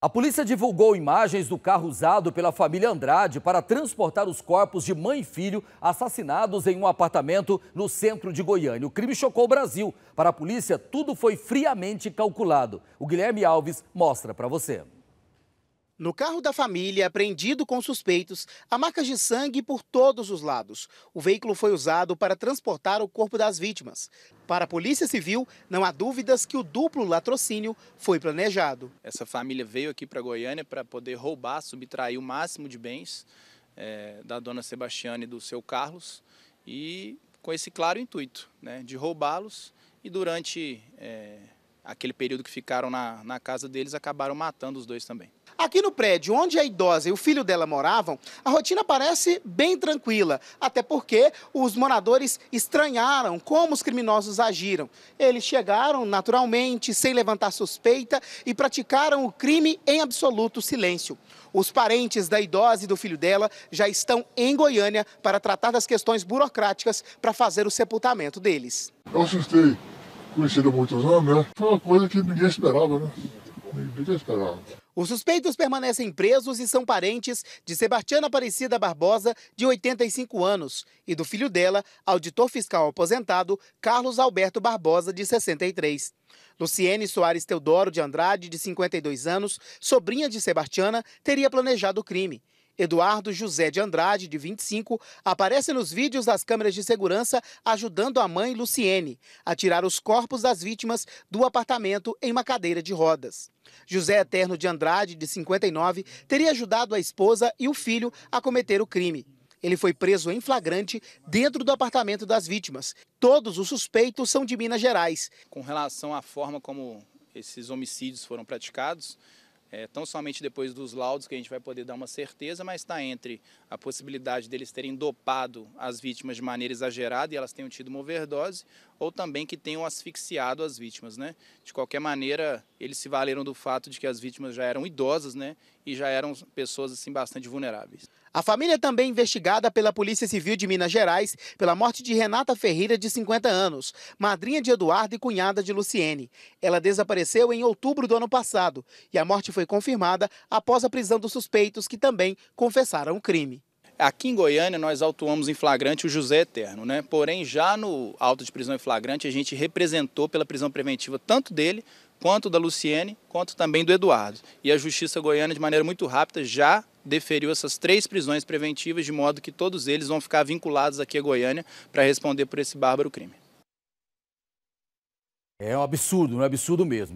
A polícia divulgou imagens do carro usado pela família Andrade para transportar os corpos de mãe e filho assassinados em um apartamento no centro de Goiânia. O crime chocou o Brasil. Para a polícia, tudo foi friamente calculado. O Guilherme Alves mostra para você. No carro da família, apreendido com suspeitos, há marcas de sangue por todos os lados. O veículo foi usado para transportar o corpo das vítimas. Para a Polícia Civil, não há dúvidas que o duplo latrocínio foi planejado. Essa família veio aqui para Goiânia para poder roubar, subtrair o máximo de bens é, da dona Sebastiane e do seu Carlos e com esse claro intuito né, de roubá-los e durante. É, aquele período que ficaram na, na casa deles, acabaram matando os dois também. Aqui no prédio onde a idosa e o filho dela moravam, a rotina parece bem tranquila, até porque os moradores estranharam como os criminosos agiram. Eles chegaram naturalmente, sem levantar suspeita e praticaram o crime em absoluto silêncio. Os parentes da idosa e do filho dela já estão em Goiânia para tratar das questões burocráticas para fazer o sepultamento deles. Eu assustei conhecido há muitos anos, né? Foi uma coisa que ninguém esperava, né? Ninguém esperava. Os suspeitos permanecem presos e são parentes de Sebastiana Aparecida Barbosa, de 85 anos, e do filho dela, auditor fiscal aposentado, Carlos Alberto Barbosa, de 63. Luciene Soares Teodoro de Andrade, de 52 anos, sobrinha de Sebastiana, teria planejado o crime. Eduardo José de Andrade, de 25, aparece nos vídeos das câmeras de segurança ajudando a mãe Luciene a tirar os corpos das vítimas do apartamento em uma cadeira de rodas. José Eterno de Andrade, de 59, teria ajudado a esposa e o filho a cometer o crime. Ele foi preso em flagrante dentro do apartamento das vítimas. Todos os suspeitos são de Minas Gerais. Com relação à forma como esses homicídios foram praticados, é, tão somente depois dos laudos que a gente vai poder dar uma certeza, mas está entre a possibilidade deles terem dopado as vítimas de maneira exagerada e elas tenham tido uma overdose, ou também que tenham asfixiado as vítimas, né? De qualquer maneira, eles se valeram do fato de que as vítimas já eram idosas, né? E já eram pessoas assim bastante vulneráveis. A família é também investigada pela Polícia Civil de Minas Gerais pela morte de Renata Ferreira, de 50 anos, madrinha de Eduardo e cunhada de Luciene. Ela desapareceu em outubro do ano passado e a morte foi confirmada após a prisão dos suspeitos, que também confessaram o crime. Aqui em Goiânia, nós autuamos em flagrante o José Eterno, né? Porém, já no auto de prisão em flagrante, a gente representou pela prisão preventiva tanto dele quanto da Luciene, quanto também do Eduardo. E a Justiça Goiana, de maneira muito rápida, já deferiu essas três prisões preventivas, de modo que todos eles vão ficar vinculados aqui a Goiânia para responder por esse bárbaro crime. É um absurdo, um absurdo mesmo.